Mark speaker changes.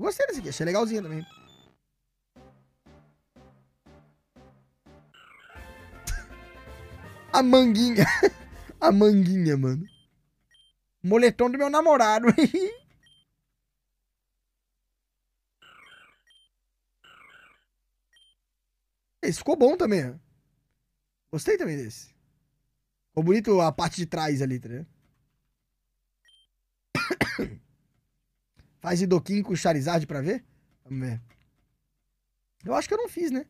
Speaker 1: Gostei desse aqui, achei legalzinho também.
Speaker 2: A
Speaker 3: manguinha.
Speaker 2: A manguinha, mano.
Speaker 3: Moletom do meu namorado. Esse ficou bom
Speaker 4: também. Gostei também desse. Ficou bonito a parte de trás ali, tá ligado? Faz Idoquim com Charizard pra ver? Vamos ver. Eu acho que eu não fiz, né?